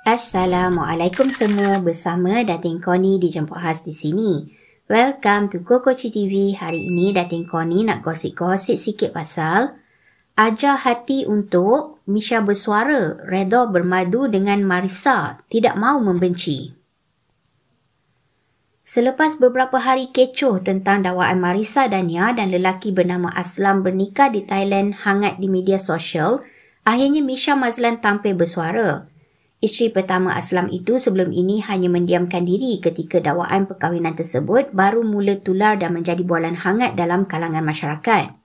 Assalamualaikum semua bersama Dating Koni di Jemput Has di sini. Welcome to Kokochi TV. Hari ini Dating Koni nak gosip-gosip sikit pasal aja hati untuk Misha bersuara, Redo bermadu dengan Marisa tidak mau membenci. Selepas beberapa hari kecoh tentang dakwaan Marisa Dania dan lelaki bernama Aslam bernikah di Thailand hangat di media sosial, akhirnya Misha Mazlan tampil bersuara. Isteri pertama Aslam itu sebelum ini hanya mendiamkan diri ketika dakwaan perkahwinan tersebut baru mula tular dan menjadi bualan hangat dalam kalangan masyarakat.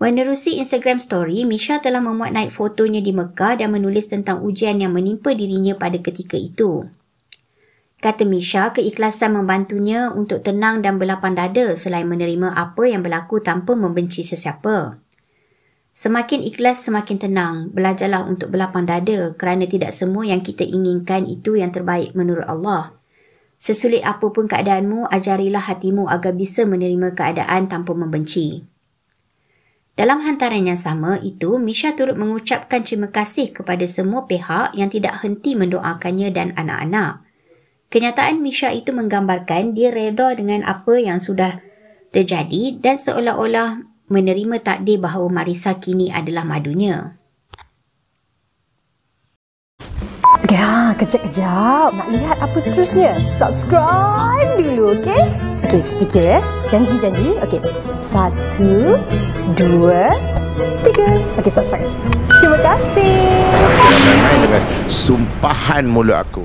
Menerusi Instagram story, Misha telah memuat naik fotonya di Mekah dan menulis tentang ujian yang menimpa dirinya pada ketika itu. Kata Misha, keikhlasan membantunya untuk tenang dan berlapang dada selain menerima apa yang berlaku tanpa membenci sesiapa. Semakin ikhlas semakin tenang. Belajarlah untuk berlapang dada kerana tidak semua yang kita inginkan itu yang terbaik menurut Allah. Sesulit apapun keadaanmu, ajarilah hatimu agar bisa menerima keadaan tanpa membenci. Dalam hantaran yang sama itu, Misha turut mengucapkan terima kasih kepada semua pihak yang tidak henti mendoakannya dan anak-anak. Kenyataan Misha itu menggambarkan dia reda dengan apa yang sudah terjadi dan seolah-olah menerima takdir bahawa Marisa kini adalah madunya. Ya, kejap-kejap. Nak lihat apa seterusnya? Subscribe dulu, okey? Okey, sedikit ya. Eh. Janji-janji. Okey, satu, dua, tiga. Okey, subscribe. Terima kasih. Dengan sumpahan mulut aku.